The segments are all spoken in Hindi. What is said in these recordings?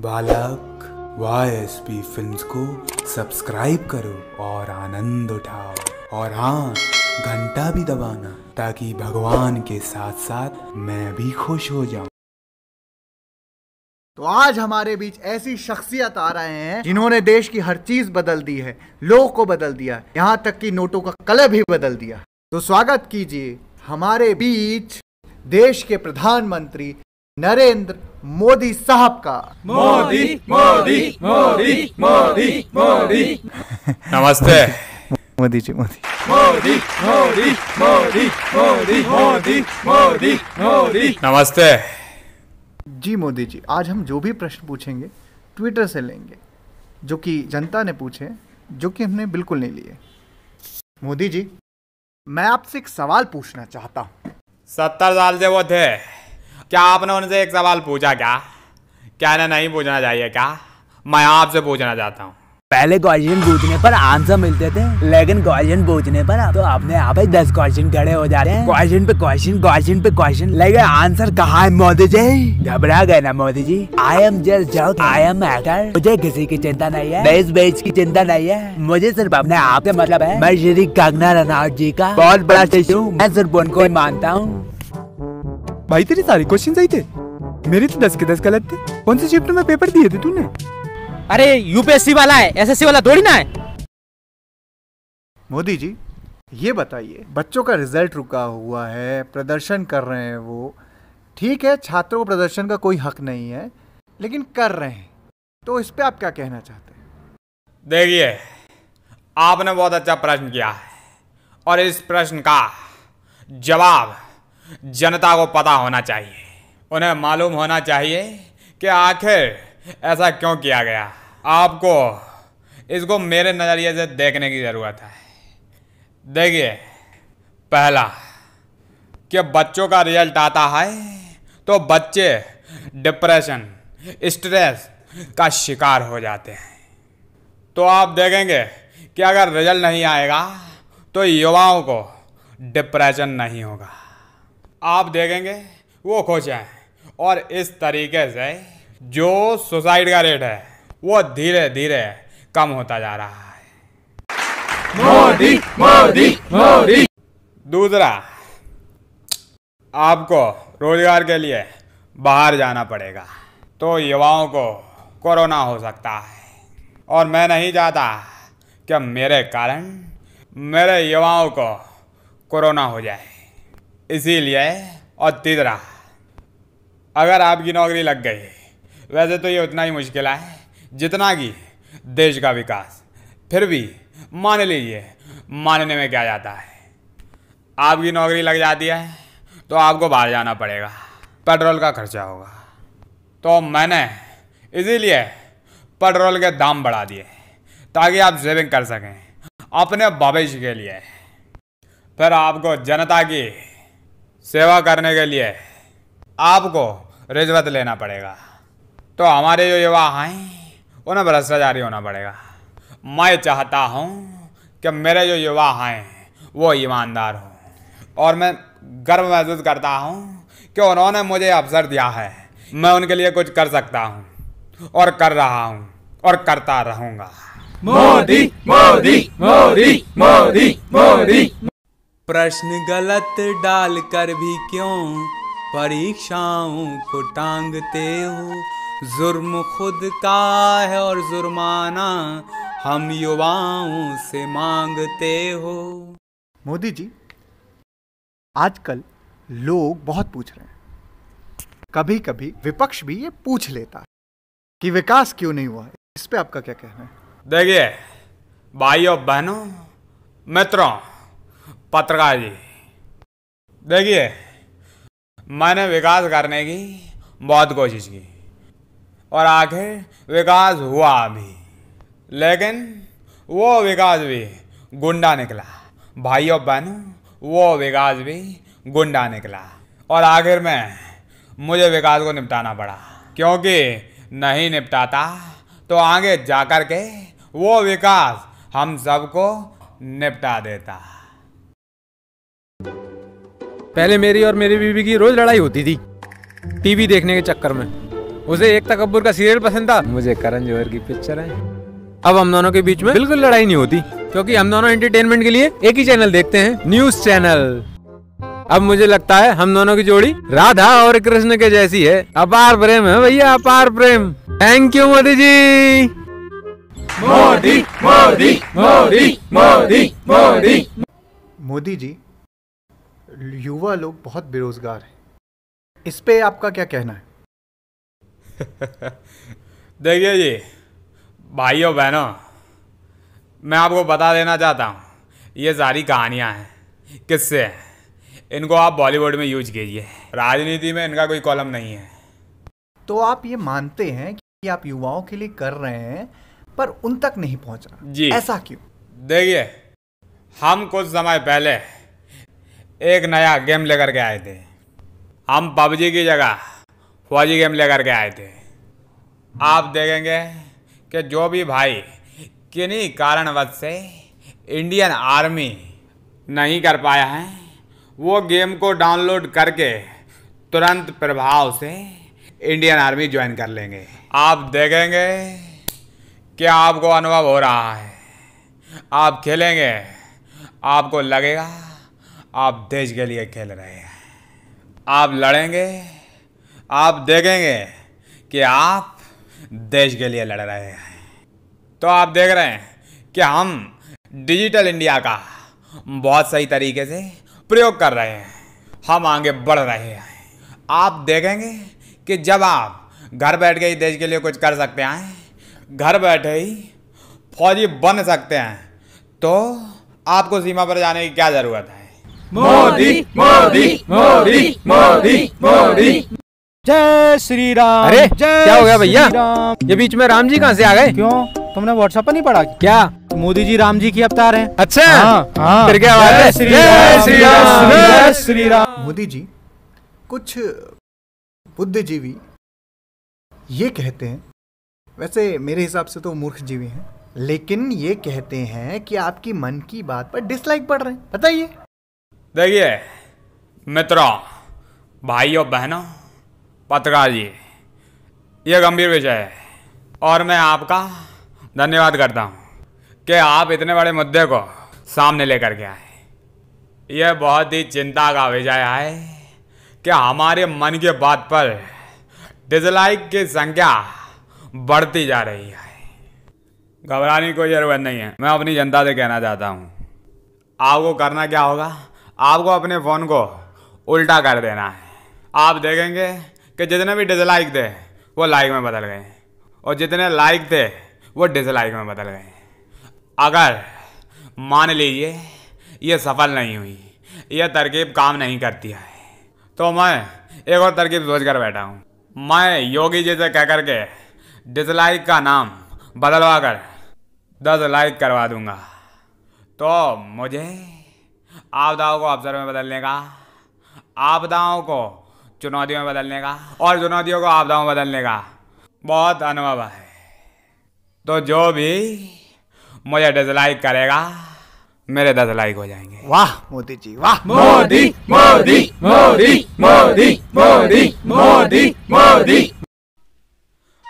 बालक वाई एस पी फिल्म को सब्सक्राइब करो और आनंद उठाओ और हाँ घंटा भी दबाना ताकि भगवान के साथ साथ मैं भी खुश हो जाऊं तो आज हमारे बीच ऐसी शख्सियत आ रहे हैं जिन्होंने देश की हर चीज बदल दी है लोग को बदल दिया यहाँ तक कि नोटों का कलर भी बदल दिया तो स्वागत कीजिए हमारे बीच देश के प्रधानमंत्री नरेंद्र मोदी साहब का मोदी मोदी मोदी मोदी मोदी नमस्ते मोदी जी मोदी मोदी मोदी मोदी मोदी मोदी मोदी मोदी नमस्ते जी मोदी जी आज हम जो भी प्रश्न पूछेंगे ट्विटर से लेंगे जो कि जनता ने पूछे जो कि हमने बिल्कुल नहीं लिए मोदी जी मैं आपसे एक सवाल पूछना चाहता हूँ सत्तर साल से वो थे क्या आपने उनसे एक सवाल पूछा क्या ना नहीं पूछना चाहिए क्या मैं आपसे पूछना चाहता हूँ पहले क्वेश्चन पूछने पर आंसर मिलते थे लेकिन क्वेश्चन पूछने पर तो अपने आप ही दस क्वेश्चन खड़े हो जा रहे हैं क्वेश्चन पे क्वेश्चन क्वेश्चन पे क्वेश्चन लेकिन आंसर कहा है मोदी जी घबरा गए ना Modi ji I am just joke I am actor मुझे किसी की चिंता नहीं है देश बेच की चिंता नहीं है मुझे सिर्फ अपने आप से मतलब है मैं श्री कंगना रनौत जी का बहुत बड़ा शिशु मैं सिर्फ उनको मानता हूँ भाई तेरी सारी क्वेश्चन सही थे मेरे तो दस के दस गलत थे कौन से शिफ्ट में पेपर दिए थे तूने अरे यूपीएससी वाला है एसएससी वाला थोड़ी ना है मोदी जी ये बताइए बच्चों का रिजल्ट रुका हुआ है प्रदर्शन कर रहे हैं वो ठीक है छात्रों को प्रदर्शन का कोई हक नहीं है लेकिन कर रहे हैं तो इस पे आप क्या कहना चाहते हैं देखिए आपने बहुत अच्छा प्रश्न किया है और इस प्रश्न का जवाब जनता को पता होना चाहिए उन्हें मालूम होना चाहिए कि आखिर ऐसा क्यों किया गया आपको इसको मेरे नज़रिए से देखने की ज़रूरत है देखिए पहला कि बच्चों का रिजल्ट आता है तो बच्चे डिप्रेशन स्ट्रेस का शिकार हो जाते हैं तो आप देखेंगे कि अगर रिजल्ट नहीं आएगा तो युवाओं को डिप्रेशन नहीं होगा आप देखेंगे वो खो जाए और इस तरीके से जो सुसाइड का रेट है वो धीरे धीरे कम होता जा रहा है मोदी मोदी मोदी दूसरा आपको रोजगार के लिए बाहर जाना पड़ेगा तो युवाओं को कोरोना हो सकता है और मैं नहीं चाहता कि मेरे कारण मेरे युवाओं को कोरोना हो जाए इसीलिए और तीसरा अगर आपकी नौकरी लग गई वैसे तो ये उतना ही मुश्किल है जितना कि देश का विकास फिर भी मान लीजिए मानने में क्या जाता है आपकी नौकरी लग जाती है तो आपको बाहर जाना पड़ेगा पेट्रोल का खर्चा होगा तो मैंने इसीलिए पेट्रोल के दाम बढ़ा दिए ताकि आप सेविंग कर सकें अपने भविष्य के लिए फिर आपको जनता की सेवा करने के लिए आपको रिश्वत लेना पड़ेगा तो हमारे जो युवा हैं उन्हें भ्रष्टाचारी होना पड़ेगा मैं चाहता हूँ कि मेरे जो युवा हैं वो ईमानदार हों और मैं गर्व महसूस करता हूँ कि उन्होंने मुझे अवसर दिया है मैं उनके लिए कुछ कर सकता हूँ और कर रहा हूँ और करता रहूँगा मोदी मोदी मोदी मोदी मोदी मोदी प्रश्न गलत डाल कर भी क्यों परीक्षाओं को टांगते हो जुर्म खुद का है और जुर्माना हम युवाओं से मांगते हो मोदी जी आजकल लोग बहुत पूछ रहे हैं कभी कभी विपक्ष भी ये पूछ लेता है कि विकास क्यों नहीं हुआ है इस पे आपका क्या कहना है देखिए भाई और बहनों मित्रों पत्रकार जी देखिए मैंने विकास करने की बहुत कोशिश की और आखिर विकास हुआ अभी लेकिन वो विकास भी गुंडा निकला भाई और बहनों वो विकास भी गुंडा निकला और आखिर में मुझे विकास को निपटाना पड़ा क्योंकि नहीं निपटाता तो आगे जा कर के वो विकास हम सबको निपटा देता पहले मेरी और मेरी बीवी की रोज लड़ाई होती थी टीवी देखने के चक्कर में उसे एक तकबर का सीरियल पसंद था मुझे करण जोहर की पिक्चर है अब हम दोनों के बीच में बिल्कुल लड़ाई नहीं होती क्योंकि हम दोनों एंटरटेनमेंट के लिए एक ही चैनल देखते हैं न्यूज चैनल अब मुझे लगता है हम दोनों की जोड़ी राधा और कृष्ण के जैसी है अपार प्रेम है भैया अपार प्रेम थैंक यू मोदी जी मोदी मोदी मोदी मोदी मोदी मोदी जी युवा लोग बहुत बेरोजगार हैं इस पे आपका क्या कहना है देखिए जी भाइयों बहनों मैं आपको बता देना चाहता हूँ ये सारी कहानियाँ हैं किससे इनको आप बॉलीवुड में यूज कीजिए राजनीति में इनका कोई कॉलम नहीं है तो आप ये मानते हैं कि आप युवाओं के लिए कर रहे हैं पर उन तक नहीं पहुंच रहा जी ऐसा क्यों देखिए हम कुछ समय पहले एक नया गेम लेकर के आए थे हम पबजी की जगह फौजी गेम लेकर के आए थे आप देखेंगे कि जो भी भाई किन्हीं कारणवश से इंडियन आर्मी नहीं कर पाया है वो गेम को डाउनलोड करके तुरंत प्रभाव से इंडियन आर्मी ज्वाइन कर लेंगे आप देखेंगे कि आपको अनुभव हो रहा है आप खेलेंगे आपको लगेगा आप देश के लिए खेल रहे हैं आप लड़ेंगे आप देखेंगे कि आप देश के लिए लड़ रहे हैं तो आप देख रहे हैं कि हम डिजिटल इंडिया का बहुत सही तरीके से प्रयोग कर रहे हैं हम आगे बढ़ रहे हैं आप देखेंगे कि जब आप घर बैठ के ही देश के लिए कुछ कर सकते हैं घर बैठे ही फौजी बन सकते हैं तो आपको सीमा पर जाने की क्या ज़रूरत है मोदी मोदी मोदी मोदी मोदी जय श्री राम अरे क्या हो गया भैया ये बीच में राम जी कहाँ से आ गए क्यों तुमने व्हाट्सएप पर नहीं पढ़ा क्या मोदी जी राम जी की अवतार हैं अच्छा हाँ, हाँ। फिर क्या बात है श्री राम जय श्री राम मोदी जी कुछ बुद्धिजीवी ये कहते हैं वैसे मेरे हिसाब से तो मूर्ख जीवी हैं लेकिन ये कहते हैं कि आपकी मन की बात पर डिसलाइक पड़ रहे हैं बताइए देखिए मित्रों भाई और बहनों पत्रकार जी ये गंभीर विषय है और मैं आपका धन्यवाद करता हूँ कि आप इतने बड़े मुद्दे को सामने लेकर के आए यह बहुत ही चिंता का विषय है कि हमारे मन के बात पर डिसलाइक की संख्या बढ़ती जा रही है घबराने की कोई ज़रूरत नहीं है मैं अपनी जनता से कहना चाहता हूँ आपको करना क्या होगा आपको अपने फ़ोन को उल्टा कर देना है आप देखेंगे कि जितने भी डिसलाइक थे वो लाइक में बदल गए और जितने लाइक थे वो डिसलाइक में बदल गए अगर मान लीजिए ये सफल नहीं हुई यह तरकीब काम नहीं करती है तो मैं एक और तरकीब सोच कर बैठा हूँ मैं योगी जी से कह के डिसलाइक का नाम बदलवा कर दस लाइक करवा दूँगा तो मुझे आपदाओं को अवसर में बदलने का आपदाओं को चुनौतियों में बदलने का और चुनौतियों को आपदाओं में बदलने का बहुत अनुभव है तो जो भी मुझे डिसलाइक करेगा मेरे दस लाइक हो जाएंगे वाह मोदी जी वाह मोदी मोदी मोदी मोदी मोदी मोदी मोदी मोदी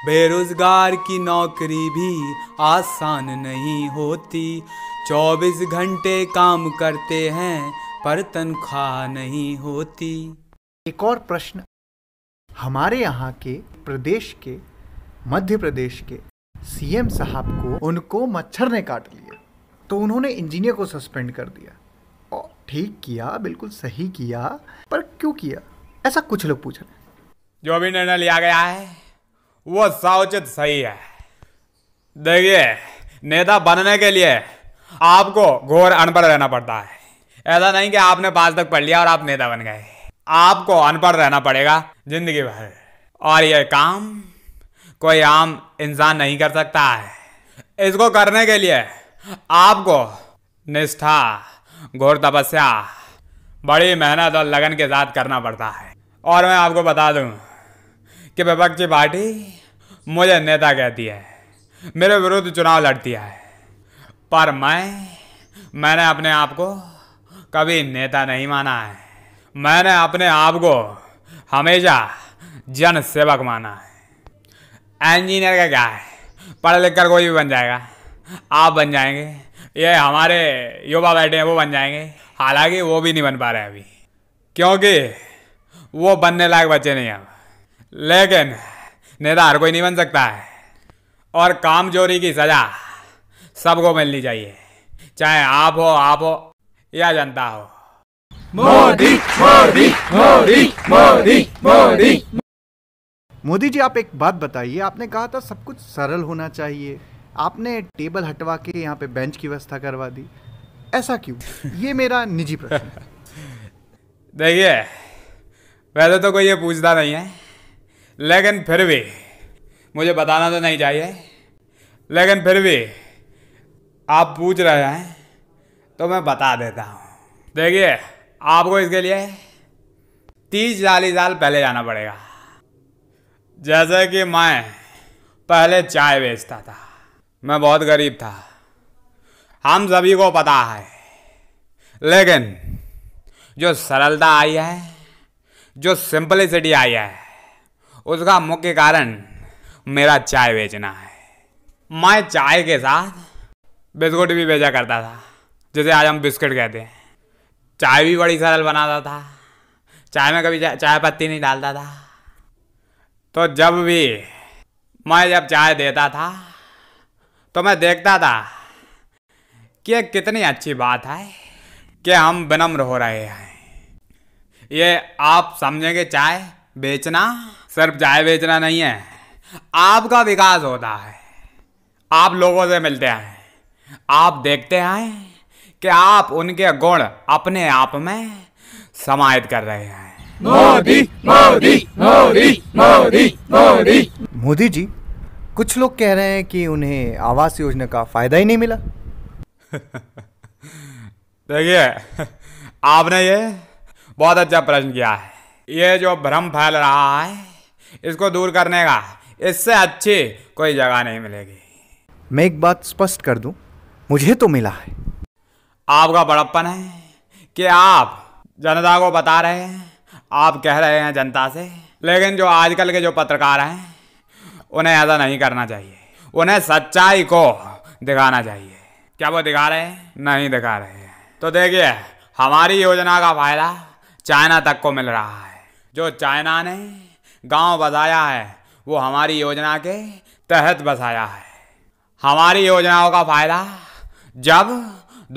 बेरोजगार की नौकरी भी आसान नहीं होती चौबीस घंटे काम करते हैं पर तनख्वाह नहीं होती एक और प्रश्न हमारे यहाँ के प्रदेश के मध्य प्रदेश के सीएम साहब को उनको मच्छर ने काट लिया तो उन्होंने इंजीनियर को सस्पेंड कर दिया और ठीक किया बिल्कुल सही किया पर क्यों किया ऐसा कुछ लोग पूछ रहे जो भी निर्णय लिया गया है वो सावचेत सही है देखिए नेता बनने के लिए आपको घोर अनपढ़ रहना पड़ता है ऐसा नहीं कि आपने पास तक पढ़ लिया और आप नेता बन गए आपको अनपढ़ रहना पड़ेगा जिंदगी भर और यह काम कोई आम इंसान नहीं कर सकता है इसको करने के लिए आपको निष्ठा घोर तपस्या बड़ी मेहनत और लगन के साथ करना पड़ता है और मैं आपको बता दूं कि विपक्षी पार्टी मुझे नेता कहती है मेरे विरुद्ध चुनाव लड़ती है पर मैं मैंने अपने आप को कभी नेता नहीं माना है मैंने अपने आप को हमेशा जन सेवक माना है इंजीनियर का क्या है पढ़ लिख कर कोई भी बन जाएगा आप बन जाएंगे ये हमारे युवा बैठे हैं वो बन जाएंगे हालांकि वो भी नहीं बन पा रहे अभी क्योंकि वो बनने लायक बच्चे नहीं अब लेकिन हर कोई नहीं बन सकता है और कामजोरी की सजा सबको मिलनी चाहिए चाहे आप हो आप हो या जनता हो मोदी मोदी मोदी मोदी मोदी मोदी जी आप एक बात बताइए आपने कहा था सब कुछ सरल होना चाहिए आपने टेबल हटवा के यहाँ पे बेंच की व्यवस्था करवा दी ऐसा क्यों ये मेरा निजी प्रश्न देखिए वैसे तो कोई ये पूछता नहीं है लेकिन फिर भी मुझे बताना तो नहीं चाहिए लेकिन फिर भी आप पूछ रहे हैं तो मैं बता देता हूँ देखिए आपको इसके लिए तीस चालीस साल पहले जाना पड़ेगा जैसे कि मैं पहले चाय बेचता था मैं बहुत गरीब था हम सभी को पता है लेकिन जो सरलता आई है जो सिंपलिसिटी आई है उसका मुख्य कारण मेरा चाय बेचना है मैं चाय के साथ बिस्कुट भी बेचा करता था जिसे आज हम बिस्किट कहते हैं चाय भी बड़ी सरल बनाता था चाय में कभी चाय पत्ती नहीं डालता था तो जब भी मैं जब चाय देता था तो मैं देखता था कि ये कितनी अच्छी बात है कि हम विनम्र हो रहे हैं ये आप समझेंगे चाय बेचना सिर्फ चाय बेचना नहीं है आपका विकास होता है आप लोगों से मिलते हैं आप देखते हैं कि आप उनके गुण अपने आप में समाहित कर रहे हैं मोदी मोदी मोदी मोदी मोदी मोदी जी कुछ लोग कह रहे हैं कि उन्हें आवास योजना का फायदा ही नहीं मिला देखिए आपने ये बहुत अच्छा प्रश्न किया है ये जो भ्रम फैल रहा है इसको दूर करने का इससे अच्छी कोई जगह नहीं मिलेगी मैं एक बात स्पष्ट कर दूं मुझे तो मिला है आपका बड़प्पन है कि आप जनता को बता रहे हैं आप कह रहे हैं जनता से लेकिन जो आजकल के जो पत्रकार हैं उन्हें ऐसा नहीं करना चाहिए उन्हें सच्चाई को दिखाना चाहिए क्या वो दिखा रहे हैं नहीं दिखा रहे हैं तो देखिए हमारी योजना का फायदा चाइना तक को मिल रहा है जो चाइना ने गांव बसाया है वो हमारी योजना के तहत बसाया है हमारी योजनाओं का फायदा जब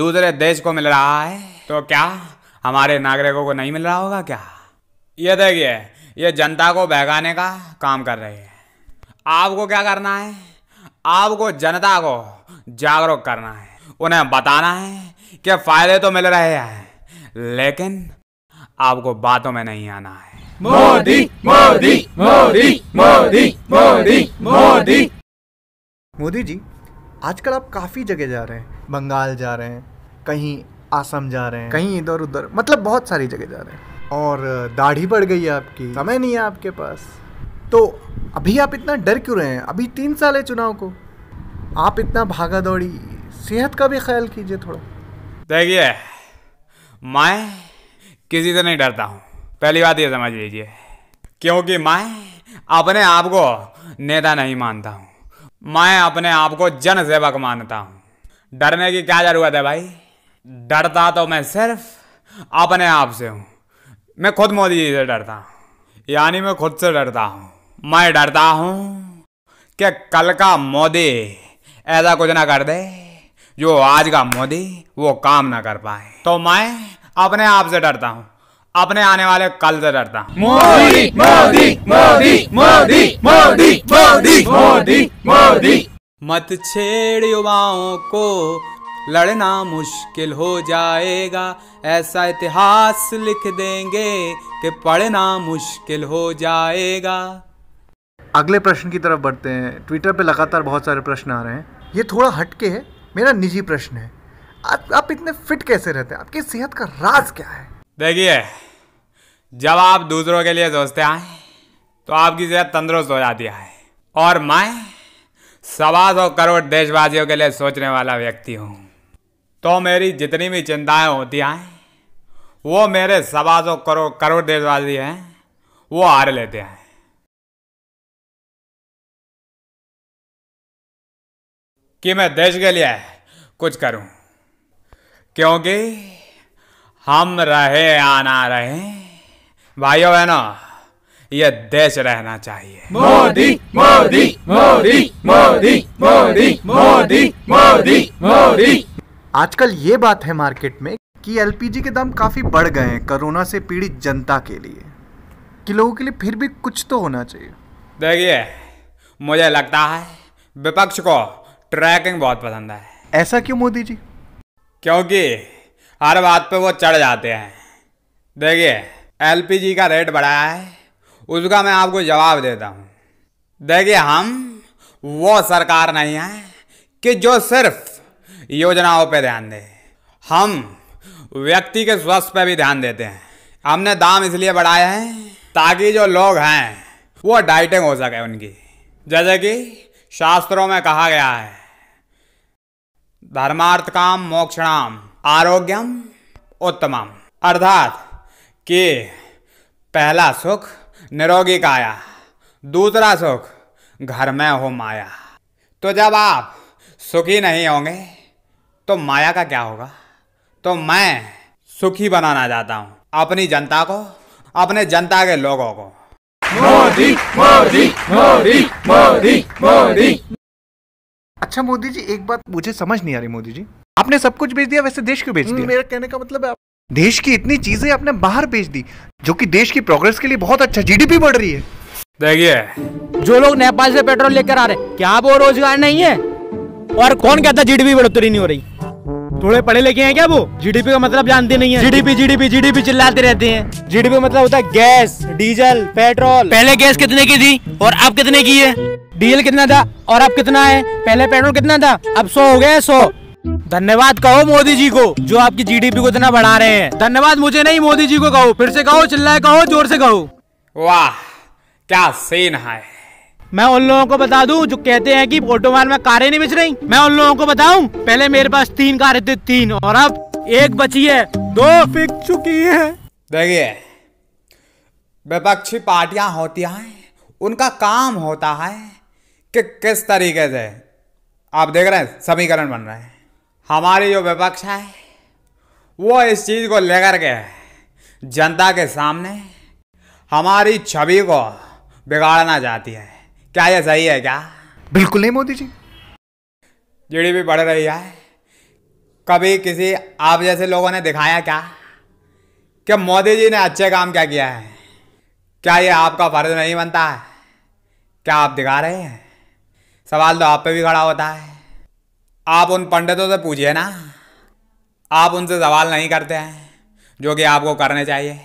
दूसरे देश को मिल रहा है तो क्या हमारे नागरिकों को नहीं मिल रहा होगा क्या ये देखिए ये जनता को बहकाने का काम कर रही है आपको क्या करना है आपको जनता को जागरूक करना है उन्हें बताना है कि फायदे तो मिल रहे हैं लेकिन आपको बातों में नहीं आना है मोदी मोदी मोदी मोदी मोदी मोदी मोदी जी आजकल आप काफ़ी जगह जा रहे हैं बंगाल जा रहे हैं कहीं आसम जा रहे हैं कहीं इधर उधर मतलब बहुत सारी जगह जा रहे हैं और दाढ़ी बढ़ गई है आपकी समय नहीं है आपके पास तो अभी आप इतना डर क्यों रहे हैं अभी तीन साल है चुनाव को आप इतना भागा दौड़ी सेहत का भी ख्याल कीजिए थोड़ा देखिए मैं किसी से नहीं डरता हूँ पहली बात ये समझ लीजिए क्योंकि मैं अपने आप को नेता नहीं मानता हूँ मैं अपने आप को जन सेवक मानता हूँ डरने की क्या ज़रूरत है भाई डरता तो मैं सिर्फ अपने आप से हूँ मैं खुद मोदी जी से डरता हूँ यानी मैं खुद से डरता हूँ मैं डरता हूँ कि कल का मोदी ऐसा कुछ ना कर दे जो आज का मोदी वो काम ना कर पाए तो मैं अपने आप से डरता हूँ अपने आने वाले कल से डरता मोदी मोदी मोदी मोदी मोदी मोदी मोदी मोदी मत छेड़ युवाओं को लड़ना मुश्किल हो जाएगा ऐसा इतिहास लिख देंगे कि पढ़ना मुश्किल हो जाएगा अगले प्रश्न की तरफ बढ़ते हैं ट्विटर पे लगातार बहुत सारे प्रश्न आ रहे हैं ये थोड़ा हटके है मेरा निजी प्रश्न है आप, आप इतने फिट कैसे रहते हैं आपकी सेहत का राज क्या है देखिए जब आप दूसरों के लिए सोचते हैं तो आपकी सेहत तंदुरुस्त हो जाती है और मैं सवा सौ करोड़ देशवासियों के लिए सोचने वाला व्यक्ति हूँ तो मेरी जितनी भी चिंताएं होती हैं वो मेरे सवा सौ करोड़ करोड़ देशवासी हैं वो हार लेते हैं कि मैं देश के लिए कुछ करूं क्योंकि हम रहे या ना रहे भाइयों बहनों ये देश रहना चाहिए मोदी मोदी मोदी मोदी मोदी मोदी मोदी मोदी आजकल ये बात है मार्केट में कि एलपीजी के दाम काफ़ी बढ़ गए हैं कोरोना से पीड़ित जनता के लिए कि लोगों के लिए फिर भी कुछ तो होना चाहिए देखिए मुझे लगता है विपक्ष को ट्रैकिंग बहुत पसंद है ऐसा क्यों मोदी जी क्योंकि हर बात पे वो चढ़ जाते हैं देखिए एलपीजी का रेट बढ़ा है उसका मैं आपको जवाब देता हूँ देखिए हम वो सरकार नहीं है कि जो सिर्फ योजनाओं पर ध्यान दे हम व्यक्ति के स्वास्थ्य पर भी ध्यान देते हैं हमने दाम इसलिए बढ़ाए हैं ताकि जो लोग हैं वो डाइटिंग हो सके उनकी जैसे कि शास्त्रों में कहा गया है धर्मार्थ काम मोक्षणाम आरोग्यम उत्तमम अर्थात कि पहला सुख निरोगी आया दूसरा सुख घर में हो माया तो जब आप सुखी नहीं होंगे तो माया का क्या होगा तो मैं सुखी बनाना चाहता हूँ अपनी जनता को अपने जनता के लोगों को मोदी मोदी मोदी मोदी मोदी अच्छा मोदी जी एक बात मुझे समझ नहीं आ रही मोदी जी आपने सब कुछ भेज दिया वैसे देश क्यों बेच दिया मेरा कहने का मतलब है आप देश की इतनी चीजें आपने बाहर भेज दी जो कि देश की प्रोग्रेस के लिए बहुत अच्छा जीडीपी बढ़ रही है देखिए जो लोग नेपाल से पेट्रोल लेकर आ रहे क्या वो रोजगार नहीं है और कौन कहता जीडीपी बढ़ोतरी नहीं हो रही थोड़े पढ़े लिखे हैं क्या वो जीडीपी का मतलब जानते नहीं है जीडीपी जीडीपी जीडीपी चिल्लाते रहते हैं जीडीपी मतलब होता है गैस डीजल पेट्रोल पहले गैस कितने की थी और अब कितने की है डीजल कितना था और अब कितना है पहले पेट्रोल कितना था अब सौ हो गया सौ धन्यवाद कहो मोदी जी को जो आपकी जीडीपी को इतना बढ़ा रहे हैं धन्यवाद मुझे नहीं मोदी जी को कहो फिर से कहो चिल्लाए कहो जोर से कहो वाह क्या सीन है मैं उन लोगों को बता दूं जो कहते हैं कि फोटोमान में कारें नहीं बेच रही मैं उन लोगों को बताऊं पहले मेरे पास तीन कारें थी तीन और अब एक बची है दो फिक चुकी है देखिए विपक्षी पार्टियां होती हैं उनका काम होता है कि किस तरीके से आप देख रहे हैं समीकरण बन रहे हैं हमारी जो विपक्ष है वो इस चीज़ को लेकर के जनता के सामने हमारी छवि को बिगाड़ना चाहती है क्या ये सही है क्या बिल्कुल नहीं मोदी जी जीडीपी बढ़ रही है कभी किसी आप जैसे लोगों ने दिखाया क्या कि मोदी जी ने अच्छे काम क्या किया है क्या ये आपका फर्ज नहीं बनता है क्या आप दिखा रहे हैं सवाल तो आप पे भी खड़ा होता है आप उन पंडितों से पूछिए ना आप उनसे सवाल नहीं करते हैं जो कि आपको करने चाहिए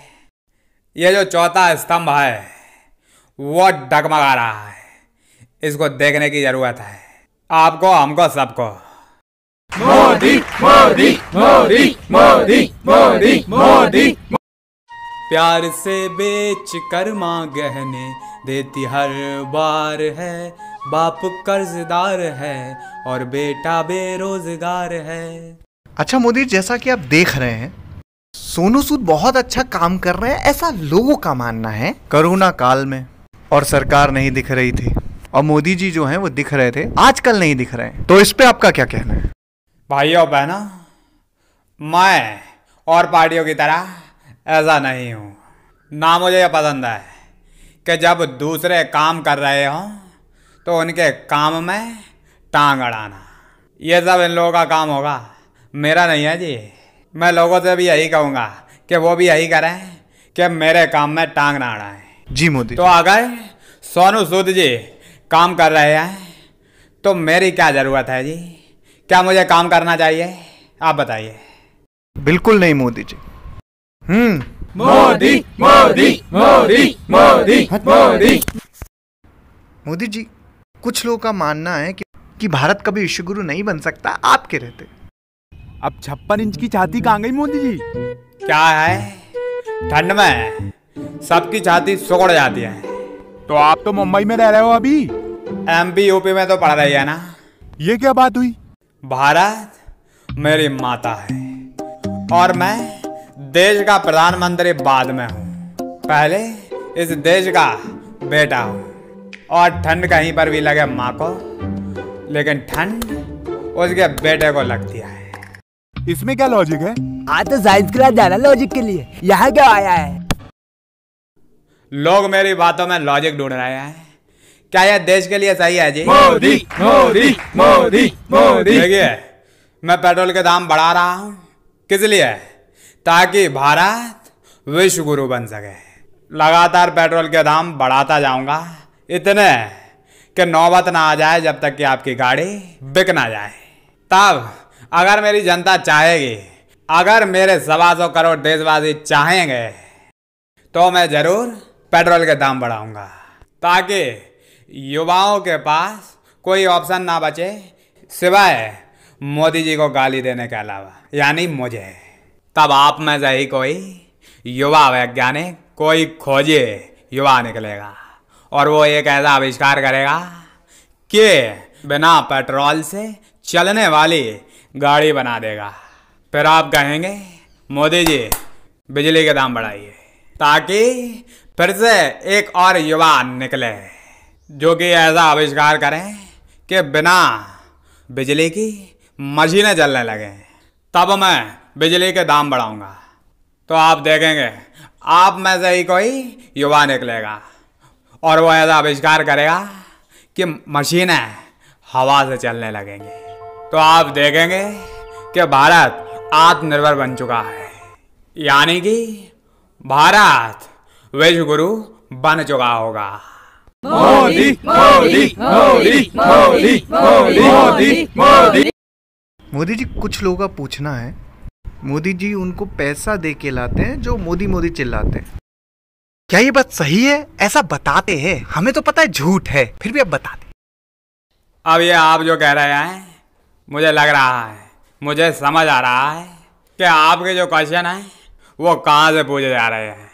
ये जो चौथा स्तंभ है वो डगमगा रहा है इसको देखने की जरूरत है आपको हमको सबको मोदी मोदी मोदी मोदी मोदी मोदी प्यार से बेच कर माँ गहने देती हर बार है बाप कर्जदार है और बेटा बेरोजगार है अच्छा मोदी जैसा कि आप देख रहे हैं सोनू सूद बहुत अच्छा काम कर रहे हैं ऐसा लोगों का मानना है कोरोना काल में और सरकार नहीं दिख रही थी और मोदी जी जो हैं वो दिख रहे थे आजकल नहीं दिख रहे हैं तो इस पे आपका क्या कहना है भाई और बहना मैं और पार्टियों की तरह ऐसा नहीं हूँ ना मुझे यह पसंद है कि जब दूसरे काम कर रहे हों तो उनके काम में टांग अड़ाना ये सब इन लोगों का काम होगा मेरा नहीं है जी मैं लोगों से भी यही कहूँगा कि वो भी यही करें कि मेरे काम में टांग ना अड़ाएं जी मोदी तो अगर सोनू सूद जी काम कर रहे हैं तो मेरी क्या ज़रूरत है जी क्या मुझे काम करना चाहिए आप बताइए बिल्कुल नहीं मोदी जी हम्म मोदी मोदी मोदी मोदी मोदी मोदी जी कुछ लोगों का मानना है कि, कि भारत कभी विश्वगुरु नहीं बन सकता आपके रहते अब छप्पन इंच की छाती कहाँ गई मोदी जी क्या है ठंड में सबकी छाती सुगड़ जाती है तो आप तो मुंबई में रह रहे हो अभी एम बी यूपी में तो पढ़ रही है ना ये क्या बात हुई भारत मेरी माता है और मैं देश का प्रधानमंत्री बाद में हूँ पहले इस देश का बेटा हूँ और ठंड कहीं पर भी लगे माँ को लेकिन ठंड उसके बेटे को लगती है इसमें क्या लॉजिक है आज तो साइंस क्लास जाना लॉजिक के लिए यहाँ क्या आया है लोग मेरी बातों में लॉजिक ढूंढ रहे हैं क्या यह देश के लिए सही है जी मोदी मोदी मोदी मोदी देखिए मैं पेट्रोल के दाम बढ़ा रहा हूँ किस लिए ताकि भारत विश्व गुरु बन सके लगातार पेट्रोल के दाम बढ़ाता जाऊंगा इतने कि नौबत ना आ जाए जब तक कि आपकी गाड़ी बिक ना जाए तब अगर मेरी जनता चाहेगी अगर मेरे सवा सौ करोड़ देशवासी चाहेंगे तो मैं ज़रूर पेट्रोल के दाम बढ़ाऊंगा ताकि युवाओं के पास कोई ऑप्शन ना बचे सिवाय मोदी जी को गाली देने के अलावा यानी मुझे तब आप में से ही कोई युवा वैज्ञानिक कोई खोजे युवा निकलेगा और वो एक ऐसा आविष्कार करेगा कि बिना पेट्रोल से चलने वाली गाड़ी बना देगा फिर आप कहेंगे मोदी जी बिजली के दाम बढ़ाइए ताकि फिर से एक और युवा निकले जो कि ऐसा आविष्कार करें कि बिना बिजली की मशीनें चलने लगें तब मैं बिजली के दाम बढ़ाऊंगा तो आप देखेंगे आप में से ही कोई युवा निकलेगा और वह ऐसा आविष्कार करेगा कि मशीनें हवा से चलने लगेंगी तो आप देखेंगे कि भारत आत्मनिर्भर बन चुका है यानी कि भारत विश्व गुरु बन चुका होगा मोदी मोदी मोदी जी कुछ लोगों का पूछना है मोदी जी उनको पैसा दे के लाते हैं जो मोदी मोदी चिल्लाते हैं क्या ये बात सही है ऐसा बताते हैं हमें तो पता है झूठ है फिर भी आप बताते अब ये आप जो कह रहे हैं मुझे लग रहा है मुझे समझ आ रहा है कि आपके जो क्वेश्चन हैं वो कहाँ से पूछे जा रहे हैं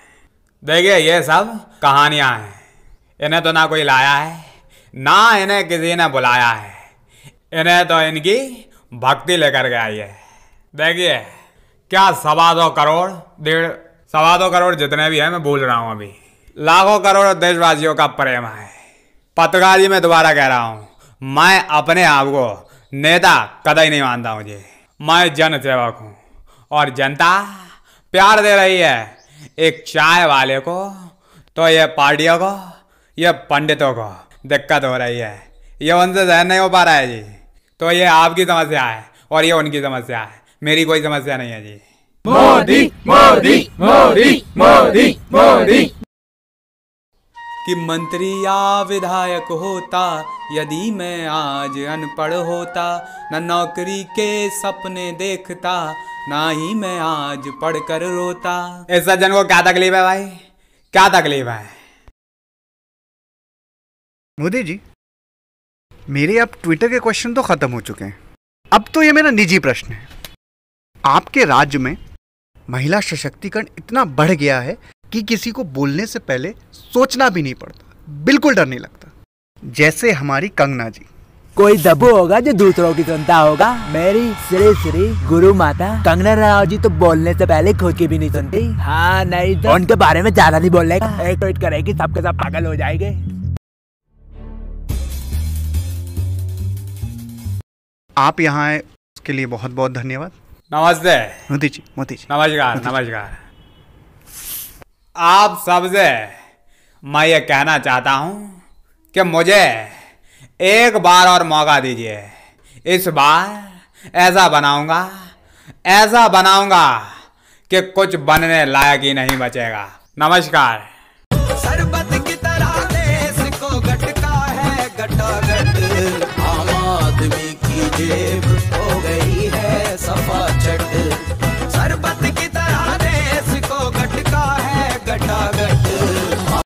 देखिए ये सब कहानियाँ हैं इन्हें तो ना कोई लाया है ना इन्हें किसी ने बुलाया है इन्हें तो इनकी भक्ति लेकर के आई है देखिए क्या सवा सौ करोड़ डेढ़ सवा दो करोड़ जितने भी हैं मैं बोल रहा हूँ अभी लाखों करोड़ देशवासियों का प्रेम है पत्रकारी मैं दोबारा कह रहा हूँ मैं अपने आप को नेता ही नहीं मानता हूँ जी मैं जन सेवक हूँ और जनता प्यार दे रही है एक चाय वाले को तो ये पार्टियों को ये पंडितों को दिक्कत हो रही है ये उनसे जहन नहीं हो पा रहा है जी तो ये आपकी समस्या है और ये उनकी समस्या है मेरी कोई समस्या नहीं है जी मोदी मोदी मोदी मोदी मोदी कि मंत्री या विधायक होता यदि मैं आज अनपढ़ होता न नौकरी के सपने देखता ना ही मैं आज पढ़कर रोता इस सज्जन को क्या तकलीफ है भाई क्या तकलीफ है मोदी जी मेरे अब ट्विटर के क्वेश्चन तो खत्म हो चुके हैं अब तो ये मेरा निजी प्रश्न है आपके राज्य में महिला सशक्तिकरण इतना बढ़ गया है कि किसी को बोलने से पहले सोचना भी नहीं पड़ता बिल्कुल डर नहीं लगता जैसे हमारी कंगना जी कोई दबू होगा जो दूसरों की सुनता होगा मेरी श्री श्री गुरु माता कंगना राव जी तो बोलने से पहले खुद की भी नहीं सुनती हाँ नहीं तो उनके बारे में ज्यादा नहीं बोलने का एक ट्वीट करेगी सबके साथ पागल हो जाएंगे आप यहाँ आए उसके लिए बहुत बहुत धन्यवाद नमस्ते मोदी जी मोदी जी नमस्कार नमस्कार आप सबसे मैं ये कहना चाहता हूँ कि मुझे एक बार और मौका दीजिए इस बार ऐसा बनाऊंगा ऐसा बनाऊंगा कि कुछ बनने लायक ही नहीं बचेगा नमस्कार